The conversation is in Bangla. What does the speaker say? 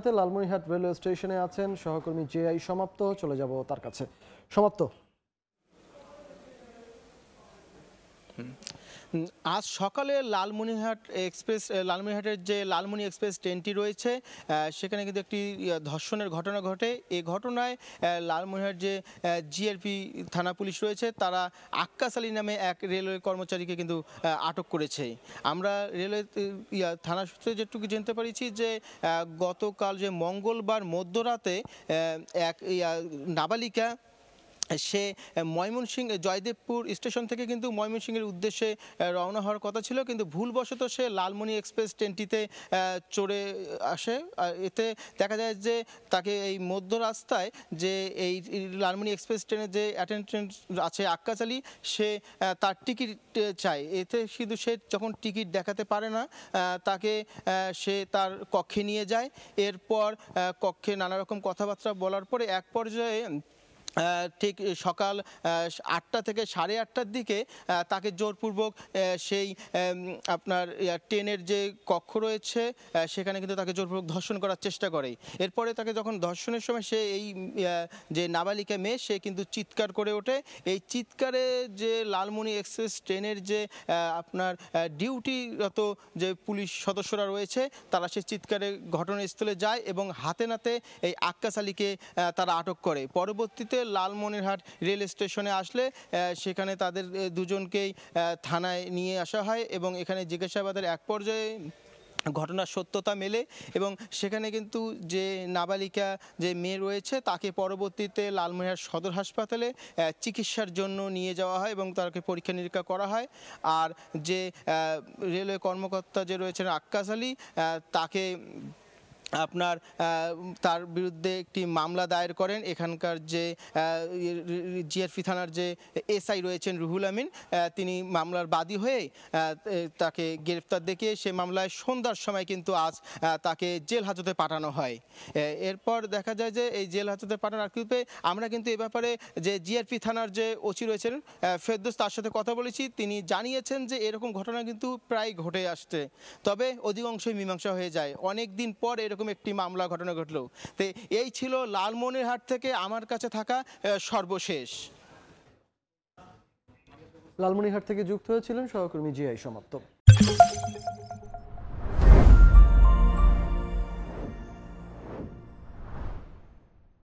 সাথে রেলওয়ে স্টেশনে আছেন সহকর্মী জে আই সমাপ্ত চলে যাব তার কাছে সমাপ্ত আজ সকালে লালমনিরহাট এক্সপ্রেস লালমনিহাটের যে লালমনি এক্সপ্রেস ট্রেনটি রয়েছে সেখানে কিন্তু একটি ধর্ষণের ঘটনা ঘটে এ ঘটনায় লালমনিহাট যে জিআরপি থানা পুলিশ রয়েছে তারা আক্কাস আলী নামে এক রেলওয়ে কর্মচারীকে কিন্তু আটক করেছে আমরা রেলওয়ে থানা সূত্রে যেটুকু জানতে পারিছি যে গতকাল যে মঙ্গলবার মধ্যরাতে এক নাবালিকা সে ময়মনসিংহ জয়দেবপুর স্টেশন থেকে কিন্তু ময়মনসিংহের উদ্দেশ্যে রওনা হওয়ার কথা ছিল কিন্তু ভুলবশত সে লালমনি এক্সপ্রেস ট্রেনটিতে চড়ে আসে আর এতে দেখা যায় যে তাকে এই মধ্য রাস্তায় যে এই লালমনি এক্সপ্রেস ট্রেনের যে অ্যাটেন্ডেন্ট আছে আক্কাচালি সে তার টিকিট চায় এতে শুধু সে যখন টিকিট দেখাতে পারে না তাকে সে তার কক্ষে নিয়ে যায় এরপর কক্ষে নানা রকম কথাবার্তা বলার পরে এক পর্যায়ে ঠিক সকাল আটটা থেকে সাড়ে আটটার দিকে তাকে জোরপূর্বক সেই আপনার ট্রেনের যে কক্ষ রয়েছে সেখানে কিন্তু তাকে জোরপূর্বক ধর্ষণ করার চেষ্টা করে এরপরে তাকে যখন ধর্ষণের সময় সে এই যে নাবালিকা মেয়ে সে কিন্তু চিৎকার করে ওঠে এই চিৎকারে যে লালমনি এক্সপ্রেস ট্রেনের যে আপনার ডিউটিরত যে পুলিশ সদস্যরা রয়েছে তারা সে চিৎকারে ঘটনাস্থলে যায় এবং হাতে নাতে এই আক্কাস আলীকে তারা আটক করে পরবর্তীতে লালমনিরহাট রেল স্টেশনে আসলে সেখানে তাদের দুজনকেই থানায় নিয়ে আসা হয় এবং এখানে জিজ্ঞাসাবাদের এক পর্যায়ে ঘটনার সত্যতা মেলে এবং সেখানে কিন্তু যে নাবালিকা যে মেয়ে রয়েছে তাকে পরবর্তীতে লালমনিরহাট সদর হাসপাতালে চিকিৎসার জন্য নিয়ে যাওয়া হয় এবং তাকে পরীক্ষা নিরীক্ষা করা হয় আর যে রেলওয়ে কর্মকর্তা যে রয়েছেন আক্কাস আলী তাকে আপনার তার বিরুদ্ধে একটি মামলা দায়ের করেন এখানকার যে জিআরপি থানার যে এসআই রয়েছেন রুহুল আমিন তিনি মামলার বাদী হয়ে তাকে গ্রেফতার দেখে সে মামলায় সন্ধ্যার সময় কিন্তু আজ তাকে জেল হাজতে পাঠানো হয় এরপর দেখা যায় যে এই জেল হাজতে পাঠানোর আক্ষেপে আমরা কিন্তু এ ব্যাপারে যে জিআরপি থানার যে ওচি রয়েছেন ফেরদোস তার সাথে কথা বলেছি তিনি জানিয়েছেন যে এরকম ঘটনা কিন্তু প্রায় ঘটে আসছে তবে অধিকাংশই মীমাংসা হয়ে যায় অনেক দিন পর এরকম এরকম একটি মামলা ঘটনা ঘটল তো এই ছিল লালমনিরহাট থেকে আমার কাছে থাকা সর্বশেষ লালমনিরহাট থেকে যুক্ত হয়েছিলেন সহকর্মী জিয়াই সমাপ্ত